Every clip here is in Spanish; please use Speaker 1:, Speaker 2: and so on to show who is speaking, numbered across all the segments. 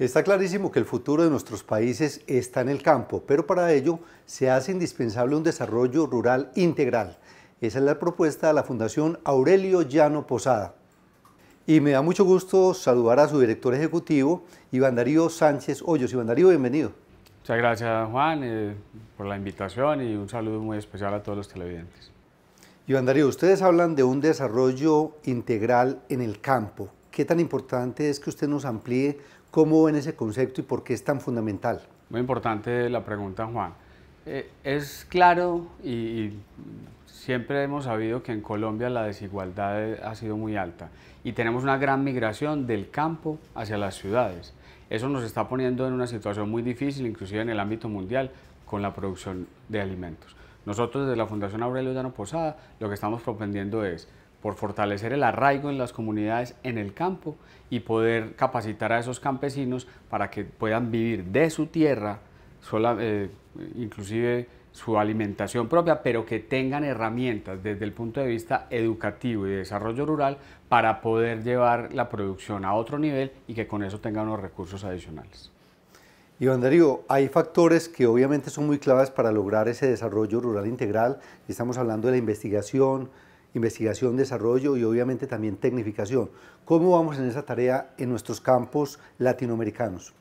Speaker 1: Está clarísimo que el futuro de nuestros países está en el campo, pero para ello se hace indispensable un desarrollo rural integral. Esa es la propuesta de la Fundación Aurelio Llano Posada. Y me da mucho gusto saludar a su director ejecutivo, Iván Darío Sánchez Hoyos. Iván Darío, bienvenido.
Speaker 2: Muchas gracias, Juan, eh, por la invitación y un saludo muy especial a todos los televidentes.
Speaker 1: Iván Darío, ustedes hablan de un desarrollo integral en el campo. ¿Qué tan importante es que usted nos amplíe ¿Cómo ven ese concepto y por qué es tan fundamental?
Speaker 2: Muy importante la pregunta, Juan. Eh, es claro y, siempre hemos sabido que en Colombia la desigualdad ha sido muy alta y tenemos una gran migración del campo hacia las ciudades. Eso nos está poniendo en una situación muy difícil, inclusive en el ámbito mundial, con la producción de alimentos. Nosotros desde la Fundación Aurelio Llano Posada lo que estamos propendiendo es por fortalecer el arraigo en las comunidades en el campo y poder capacitar a esos campesinos para que puedan vivir de su tierra, sola, eh, inclusive su alimentación propia, pero que tengan herramientas desde el punto de vista educativo y de desarrollo rural para poder llevar la producción a otro nivel y que con eso tengan unos recursos adicionales.
Speaker 1: Iván Darío, hay factores que obviamente son muy claves para lograr ese desarrollo rural integral. Estamos hablando de la investigación, investigación, desarrollo y obviamente también tecnificación. ¿Cómo vamos en esa tarea en nuestros campos latinoamericanos?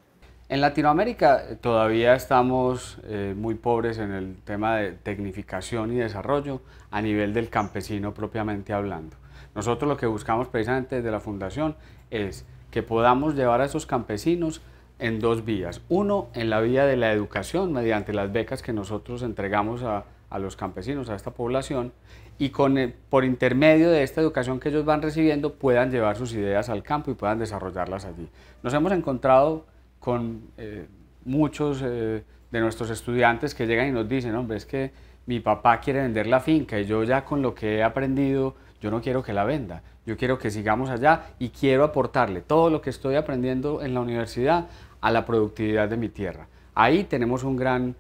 Speaker 2: En Latinoamérica eh, todavía estamos eh, muy pobres en el tema de tecnificación y desarrollo a nivel del campesino propiamente hablando. Nosotros lo que buscamos precisamente desde la Fundación es que podamos llevar a esos campesinos en dos vías. Uno, en la vía de la educación mediante las becas que nosotros entregamos a a los campesinos, a esta población, y con, eh, por intermedio de esta educación que ellos van recibiendo puedan llevar sus ideas al campo y puedan desarrollarlas allí. Nos hemos encontrado con eh, muchos eh, de nuestros estudiantes que llegan y nos dicen, hombre, es que mi papá quiere vender la finca y yo ya con lo que he aprendido, yo no quiero que la venda, yo quiero que sigamos allá y quiero aportarle todo lo que estoy aprendiendo en la universidad a la productividad de mi tierra. Ahí tenemos un gran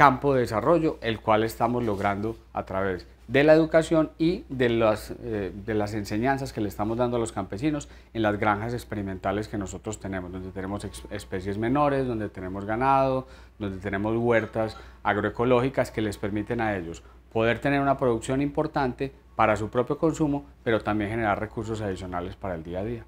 Speaker 2: campo de desarrollo, el cual estamos logrando a través de la educación y de las, eh, de las enseñanzas que le estamos dando a los campesinos en las granjas experimentales que nosotros tenemos, donde tenemos especies menores, donde tenemos ganado, donde tenemos huertas agroecológicas que les permiten a ellos poder tener una producción importante para su propio consumo, pero también generar recursos adicionales para el día a día.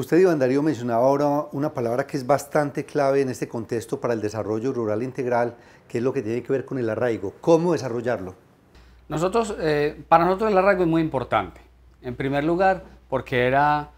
Speaker 1: Usted, Iván Darío, mencionaba ahora una palabra que es bastante clave en este contexto para el desarrollo rural integral, que es lo que tiene que ver con el arraigo. ¿Cómo desarrollarlo?
Speaker 2: Nosotros, eh, para nosotros el arraigo es muy importante. En primer lugar, porque era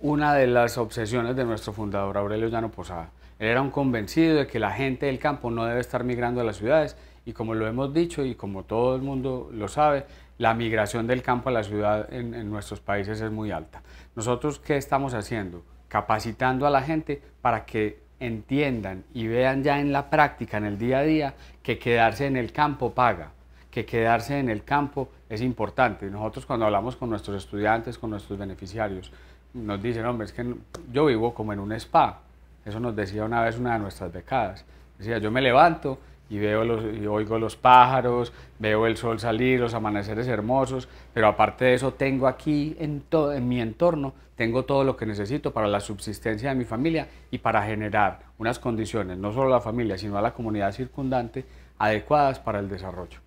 Speaker 2: una de las obsesiones de nuestro fundador Aurelio Llano Posada. Él era un convencido de que la gente del campo no debe estar migrando a las ciudades, y como lo hemos dicho y como todo el mundo lo sabe, la migración del campo a la ciudad en, nuestros países es muy alta. Nosotros, ¿qué estamos haciendo? Capacitando a la gente para que entiendan y vean ya en la práctica, en el día a día, que quedarse en el campo paga, que quedarse en el campo es importante. Nosotros cuando hablamos con nuestros estudiantes, con nuestros beneficiarios, nos dicen, hombre, es que yo vivo como en un spa. Eso nos decía una vez una de nuestras becadas. Decía, yo me levanto y veo los, y oigo los pájaros, veo el sol salir, los amaneceres hermosos, pero aparte de eso tengo aquí en, todo, en mi entorno, tengo todo lo que necesito para la subsistencia de mi familia y para generar unas condiciones, no solo a la familia, sino a la comunidad circundante, adecuadas para el desarrollo.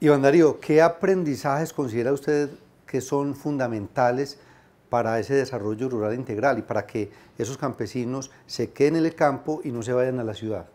Speaker 1: Iván Darío, ¿qué aprendizajes considera usted que son fundamentales para ese desarrollo rural integral y para que esos campesinos se queden en el campo y no se vayan a la ciudad?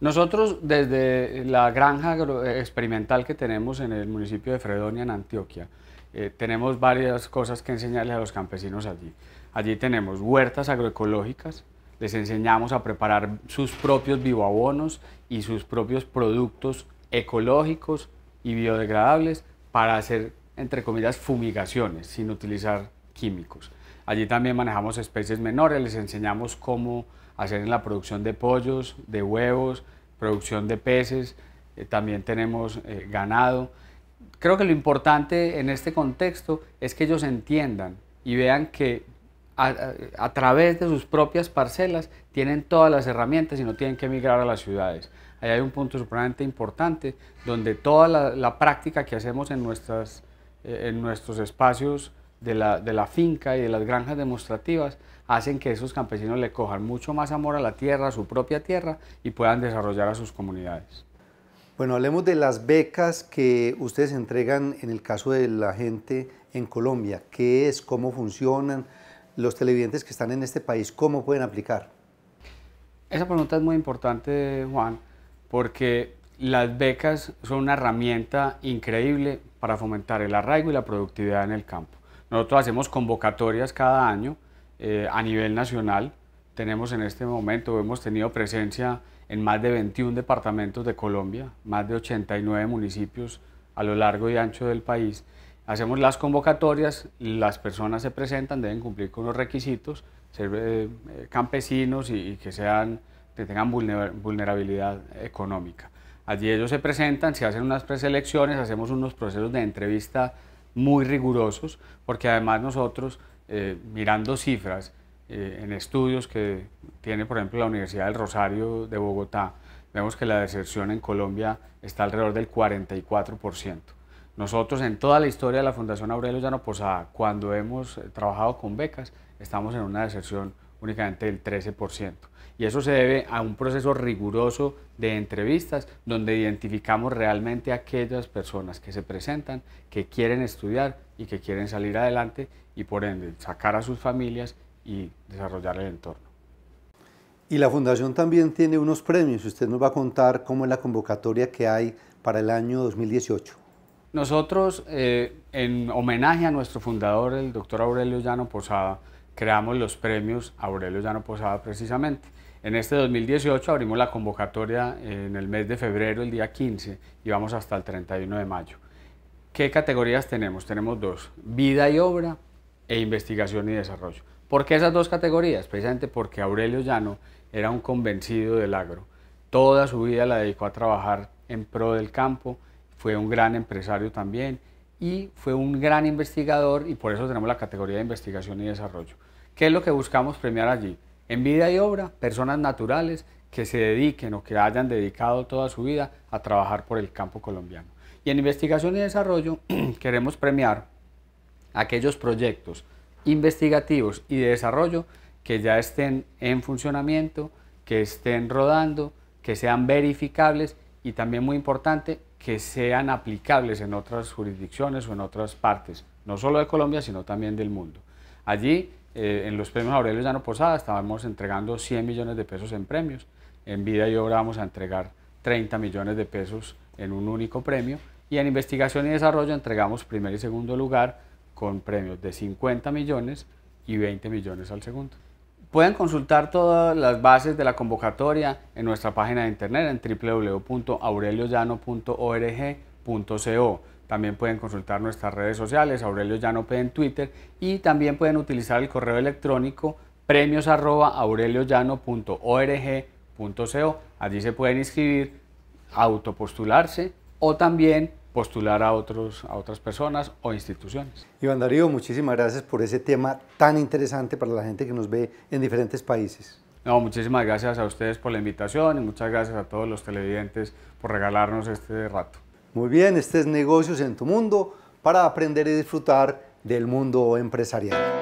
Speaker 1: Nosotros
Speaker 2: desde la granja eh, experimental que tenemos en el municipio de Fredonia, en Antioquia, eh, tenemos varias cosas que enseñarles a los campesinos allí. Allí tenemos huertas agroecológicas, les enseñamos a preparar sus propios bioabonos y sus propios productos ecológicos y biodegradables para hacer, entre comillas, fumigaciones sin utilizar químicos. Allí también manejamos especies menores, les enseñamos cómo hacer la producción de pollos, de huevos, producción de peces, eh, también tenemos eh, ganado. Creo que lo importante en este contexto es que ellos entiendan y vean que a, través de sus propias parcelas tienen todas las herramientas y no tienen que emigrar a las ciudades. Ahí hay un punto supremamente importante donde toda la, práctica que hacemos en, nuestras, eh, en nuestros espacios de la, finca y de las granjas demostrativas hacen que esos campesinos le cojan mucho más amor a la tierra, a su propia tierra, y puedan desarrollar a sus comunidades.
Speaker 1: Bueno, hablemos de las becas que ustedes entregan en el caso de la gente en Colombia. ¿Qué es? ¿Cómo funcionan? Los televidentes que están en este país, ¿cómo pueden aplicar?
Speaker 2: Esa pregunta es muy importante, Juan, porque las becas son una herramienta increíble para fomentar el arraigo y la productividad en el campo. Nosotros hacemos convocatorias cada año eh, a nivel nacional. Tenemos en este momento, hemos tenido presencia en más de 21 departamentos de Colombia, más de 89 municipios a lo largo y ancho del país. Hacemos las convocatorias, las personas se presentan, deben cumplir con los requisitos, ser eh, eh, campesinos y, y, que, sean, que tengan vulnerabilidad económica. Allí ellos se presentan, se hacen unas preselecciones, hacemos unos procesos de entrevista muy rigurosos, porque además nosotros, eh, mirando cifras eh, en estudios que tiene, por ejemplo, la Universidad del Rosario de Bogotá, vemos que la deserción en Colombia está alrededor del 44%. Nosotros en toda la historia de la Fundación Aurelio Llano Posada, cuando hemos eh, trabajado con becas, estamos en una deserción únicamente el 13%. Y eso se debe a un proceso riguroso de entrevistas donde identificamos realmente a aquellas personas que se presentan, que quieren estudiar y que quieren salir adelante y por ende sacar a sus familias y desarrollar el entorno.
Speaker 1: Y la Fundación también tiene unos premios. Usted nos va a contar cómo es la convocatoria que hay para el año 2018.
Speaker 2: Nosotros, eh, en homenaje a nuestro fundador, el doctor Aurelio Llano Posada, creamos los premios Aurelio Llano Posada precisamente. En este 2018 abrimos la convocatoria eh, en el mes de febrero, el día 15, y vamos hasta el 31 de mayo. ¿Qué categorías tenemos? Tenemos dos, vida y obra e investigación y desarrollo. ¿Por qué esas dos categorías? Precisamente porque Aurelio Llano era un convencido del agro. Toda su vida la dedicó a trabajar en pro del campo, fue un gran empresario también y fue un gran investigador y por eso tenemos la categoría de investigación y desarrollo. ¿Qué es lo que buscamos premiar allí? En vida y obra, personas naturales que se dediquen o que hayan dedicado toda su vida a trabajar por el campo colombiano. Y en investigación y desarrollo queremos premiar aquellos proyectos investigativos y de desarrollo que ya estén en funcionamiento, que estén rodando, que sean verificables y también muy importante, que sean aplicables en otras jurisdicciones o en otras partes, no solo de Colombia, sino también del mundo. Allí, eh, en los premios Aurelio Llano Posada, estábamos entregando 100 millones de pesos en premios. En vida y obra vamos a entregar 30 millones de pesos en un único premio. Y en investigación y desarrollo entregamos primer y segundo lugar con premios de 50 millones y 20 millones al segundo. Pueden consultar todas las bases de la convocatoria en nuestra página de internet en www.aureliollano.org.co. También pueden consultar nuestras redes sociales, Aurelio en Twitter, y también pueden utilizar el correo electrónico premios Allí se pueden inscribir, autopostularse o también postular a, otros, a otras personas o
Speaker 1: instituciones. Iván Darío, muchísimas gracias por ese tema tan interesante para la gente que nos ve en diferentes países.
Speaker 2: No, muchísimas gracias a ustedes por la invitación y muchas gracias a todos los televidentes
Speaker 1: por regalarnos este rato. Muy bien, este es Negocios en tu Mundo para aprender y disfrutar del mundo empresarial.